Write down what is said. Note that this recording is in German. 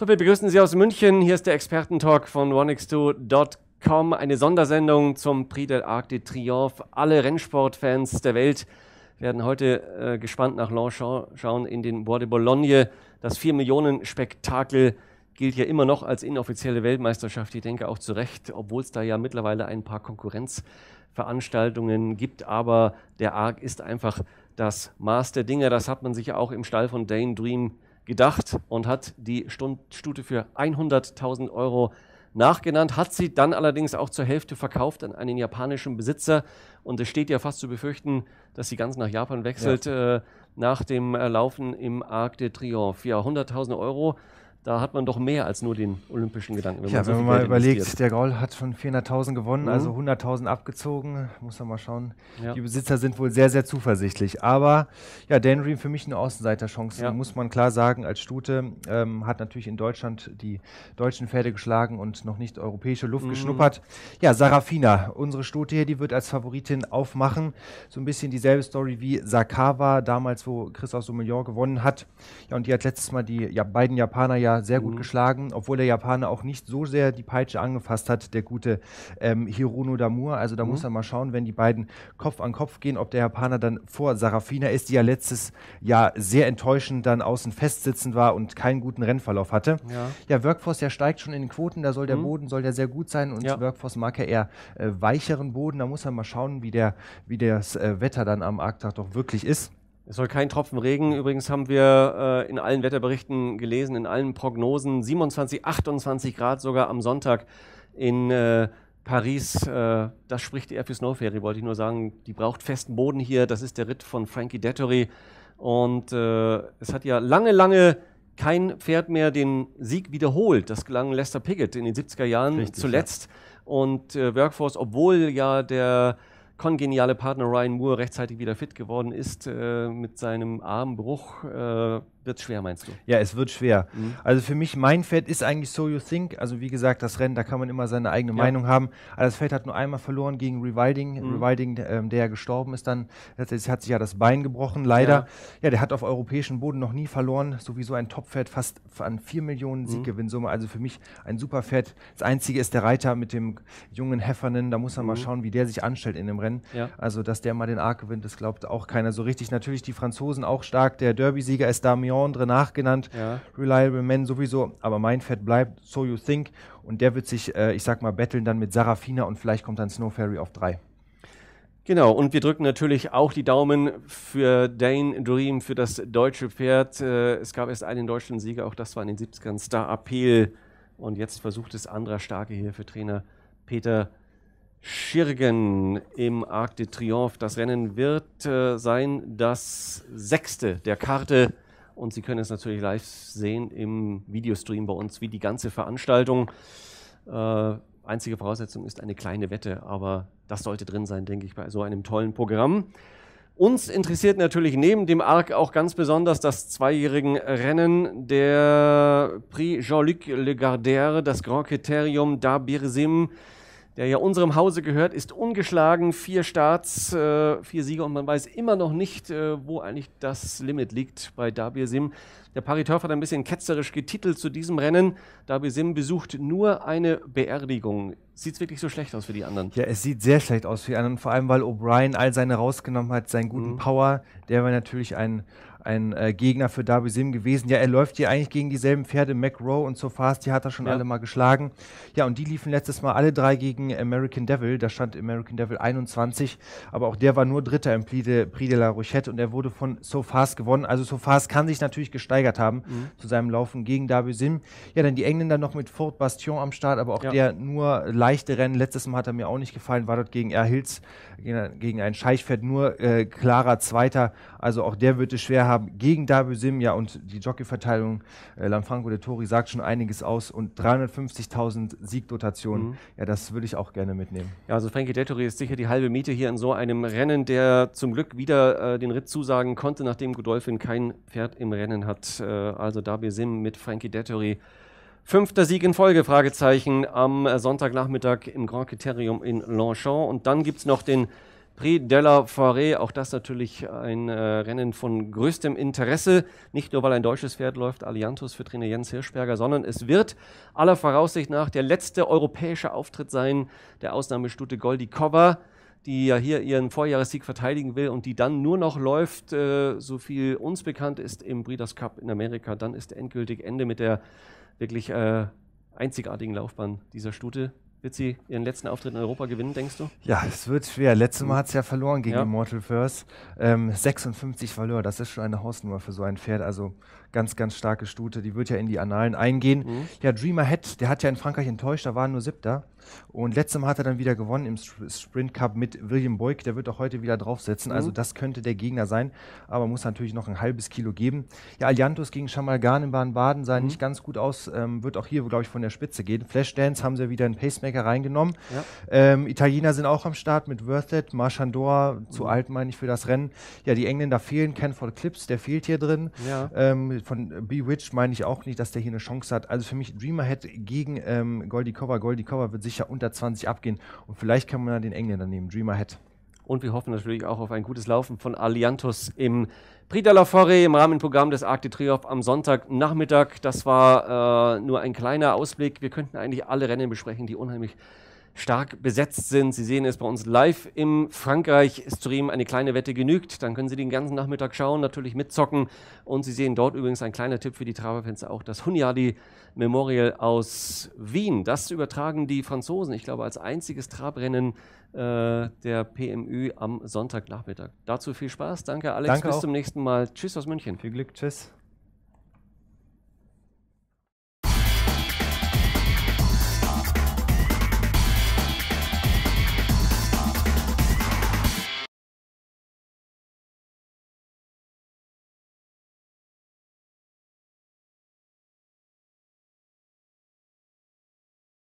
So, wir begrüßen Sie aus München. Hier ist der Expertentalk von OneX2.com, eine Sondersendung zum Prix del Arc de Triomphe. Alle Rennsportfans der Welt werden heute äh, gespannt nach Longchamp schauen in den Bois de Bologne. Das 4-Millionen-Spektakel gilt ja immer noch als inoffizielle Weltmeisterschaft. Ich denke auch zu Recht, obwohl es da ja mittlerweile ein paar Konkurrenzveranstaltungen gibt. Aber der Arc ist einfach das Maß der Dinge. Das hat man sich ja auch im Stall von Dane Dream äh, gedacht und hat die Stute für 100.000 Euro nachgenannt, hat sie dann allerdings auch zur Hälfte verkauft an einen japanischen Besitzer. Und es steht ja fast zu befürchten, dass sie ganz nach Japan wechselt ja. äh, nach dem äh, Laufen im Arc de Triomphe. Ja, 100.000 Euro da hat man doch mehr als nur den olympischen Gedanken. Wenn ja, man so wenn man mal Geld überlegt, investiert. der Gaul hat schon 400.000 gewonnen, also mhm. also 100.000 abgezogen, muss man mal schauen. Ja. Die Besitzer sind wohl sehr, sehr zuversichtlich. Aber ja, Dan Ream für mich eine Außenseiterchance, ja. muss man klar sagen. Als Stute ähm, hat natürlich in Deutschland die deutschen Pferde geschlagen und noch nicht europäische Luft mhm. geschnuppert. Ja, Sarafina, unsere Stute hier, die wird als Favoritin aufmachen. So ein bisschen dieselbe Story wie Sakawa, damals, wo Christoph Sommelion gewonnen hat. Ja, und die hat letztes Mal die ja, beiden Japaner ja ja sehr gut mhm. geschlagen, obwohl der Japaner auch nicht so sehr die Peitsche angefasst hat, der gute ähm, Hirono Damur. Also da mhm. muss man mal schauen, wenn die beiden Kopf an Kopf gehen, ob der Japaner dann vor Sarafina ist, die ja letztes Jahr sehr enttäuschend dann außen festsitzend war und keinen guten Rennverlauf hatte. Ja, ja Workforce, der steigt schon in den Quoten, da soll der mhm. Boden soll der sehr gut sein und ja. Workforce mag ja eher äh, weicheren Boden. Da muss man mal schauen, wie, der, wie das äh, Wetter dann am Arktag doch wirklich ist. Es soll kein Tropfen Regen. Übrigens haben wir äh, in allen Wetterberichten gelesen, in allen Prognosen 27, 28 Grad sogar am Sonntag in äh, Paris. Äh, das spricht eher für Snow Fairy, wollte ich nur sagen. Die braucht festen Boden hier. Das ist der Ritt von Frankie Dettori. Und äh, es hat ja lange, lange kein Pferd mehr den Sieg wiederholt. Das gelang Lester Piggott in den 70er Jahren Richtig, zuletzt. Ja. Und äh, Workforce, obwohl ja der kongeniale Partner Ryan Moore rechtzeitig wieder fit geworden ist äh, mit seinem Armbruch. Äh, wird schwer, meinst du? Ja, es wird schwer. Mhm. Also für mich, mein Feld ist eigentlich So You Think. Also wie gesagt, das Rennen, da kann man immer seine eigene ja. Meinung haben. Aber das Feld hat nur einmal verloren gegen Rewilding. Mhm. Rewilding, ähm, der ja gestorben ist, dann letztendlich hat sich ja das Bein gebrochen, leider. Ja. ja der hat auf europäischem Boden noch nie verloren. Sowieso ein Top-Pferd, fast an 4 Millionen mhm. Sieggewinnsumme. Mhm. Also für mich ein super Pferd. Das Einzige ist der Reiter mit dem jungen Heffernen. Da muss man mal mhm. schauen, wie der sich anstellt in dem Rennen. Ja. Also, dass der mal den Arc gewinnt, das glaubt auch keiner so richtig. Natürlich die Franzosen auch stark. Der Derby-Sieger ist da mir Mignon Drenach genannt, ja. Reliable Men sowieso, aber mein Fett bleibt So You Think und der wird sich, äh, ich sag mal, betteln dann mit Sarafina und vielleicht kommt dann Snow Fairy auf drei. Genau, und wir drücken natürlich auch die Daumen für Dane Dream, für das deutsche Pferd. Äh, es gab erst einen deutschen Sieger, auch das war in den 70ern, Star Appeal. Und jetzt versucht es anderer starke Hilfetrainer Peter Schirgen im Arc de Triomphe. Das Rennen wird äh, sein das sechste der Karte. Und Sie können es natürlich live sehen im Videostream bei uns, wie die ganze Veranstaltung. Äh, einzige Voraussetzung ist eine kleine Wette, aber das sollte drin sein, denke ich, bei so einem tollen Programm. Uns interessiert natürlich neben dem ARC auch ganz besonders das zweijährigen Rennen der Prix Jean-Luc Legardère, das Grand Criterium d'Abirsim der ja unserem Hause gehört, ist ungeschlagen, vier Starts, äh, vier Siege und man weiß immer noch nicht, äh, wo eigentlich das Limit liegt bei Dabir Sim. Der Paritörf hat ein bisschen ketzerisch getitelt zu diesem Rennen. Dabir Sim besucht nur eine Beerdigung. Sieht es wirklich so schlecht aus für die anderen? Ja, es sieht sehr schlecht aus für die anderen, vor allem weil O'Brien all seine rausgenommen hat, seinen guten mhm. Power, der war natürlich ein ein äh, Gegner für Darby Sim gewesen. Ja, er läuft hier eigentlich gegen dieselben Pferde. McRow und So Fast, die hat er schon ja. alle mal geschlagen. Ja, und die liefen letztes Mal alle drei gegen American Devil. Da stand American Devil 21, aber auch der war nur Dritter im Prix de, Prix de la Rochette und er wurde von So Fast gewonnen. Also So Fast kann sich natürlich gesteigert haben mhm. zu seinem Laufen gegen Darby Sim. Ja, dann die Engländer noch mit Fort Bastion am Start, aber auch ja. der nur leichte Rennen. Letztes Mal hat er mir auch nicht gefallen, war dort gegen Erhils, gegen, gegen ein Scheichpferd nur äh, klarer Zweiter. Also auch der wird es schwer haben haben gegen Dabu ja, und die Jockeyverteilung äh, Lanfranco de Tori sagt schon einiges aus und 350.000 Siegdotationen, mhm. ja, das würde ich auch gerne mitnehmen. Ja, also Frankie de Tori ist sicher die halbe Miete hier in so einem Rennen, der zum Glück wieder äh, den Ritt zusagen konnte, nachdem Godolphin kein Pferd im Rennen hat. Äh, also Dabu Sim mit Frankie de Tori. Fünfter Sieg in Folge, Fragezeichen, am Sonntagnachmittag im Grand Criterium in Longchamp. Und dann gibt es noch den Prix de la Forêt, auch das natürlich ein äh, Rennen von größtem Interesse. Nicht nur, weil ein deutsches Pferd läuft, Alliantus für Trainer Jens Hirschberger, sondern es wird aller Voraussicht nach der letzte europäische Auftritt sein der Ausnahmestute Goldie Cover, die ja hier ihren Vorjahressieg verteidigen will und die dann nur noch läuft, äh, so viel uns bekannt ist, im Breeders' Cup in Amerika. Dann ist endgültig Ende mit der wirklich äh, einzigartigen Laufbahn dieser Stute. Wird sie ihren letzten Auftritt in Europa gewinnen, denkst du? Ja, es wird schwer. Letztes Mal mhm. hat sie ja verloren gegen ja. Immortal First. Ähm, 56 verlor, das ist schon eine Hausnummer für so ein Pferd. Also ganz, ganz starke Stute. Die wird ja in die Annalen eingehen. Mhm. Ja, Dreamer Head, der hat ja in Frankreich enttäuscht, da war nur Siebter. Und letztes Mal hat er dann wieder gewonnen im Sprint Cup mit William Boyk. Der wird auch heute wieder draufsetzen. Also mhm. Also das könnte der Gegner sein. Aber muss natürlich noch ein halbes Kilo geben. Ja, Aliantus gegen Schamalgan in Baden-Baden sah mhm. nicht ganz gut aus. Ähm, wird auch hier, glaube ich, von der Spitze gehen. Flashdance haben sie ja wieder in Pacemaker Schwarzenegger reingenommen. Ja. Ähm, Italiener sind auch am Start mit Worth It, Marchandor, mhm. zu alt meine ich für das Rennen. Ja, die Engländer fehlen, Canford Clips, der fehlt hier drin. Ja. Ähm, von Bewitch meine ich auch nicht, dass der hier eine Chance hat. Also für mich Dreamerhead gegen ähm, Goldie Cover. Goldie Cover wird sicher unter 20 abgehen und vielleicht kann man den Engländer nehmen, Dreamerhead. Und wir hoffen natürlich auch auf ein gutes Laufen von Alliantus im Prix de la Forêt im Rahmenprogramm des Arc de Triomphe am Sonntagnachmittag. Das war äh, nur ein kleiner Ausblick. Wir könnten eigentlich alle Rennen besprechen, die unheimlich stark besetzt sind. Sie sehen es bei uns live im Frankreich-Stream. Eine kleine Wette genügt. Dann können Sie den ganzen Nachmittag schauen, natürlich mitzocken. Und Sie sehen dort übrigens ein kleiner Tipp für die Traberfans auch das Hunyadi Memorial aus Wien. Das übertragen die Franzosen, ich glaube, als einziges Trabrennen äh, der PMU am Sonntagnachmittag. Dazu viel Spaß. Danke, Alex. Danke Bis auch. zum nächsten Mal. Tschüss aus München. Viel Glück. Tschüss.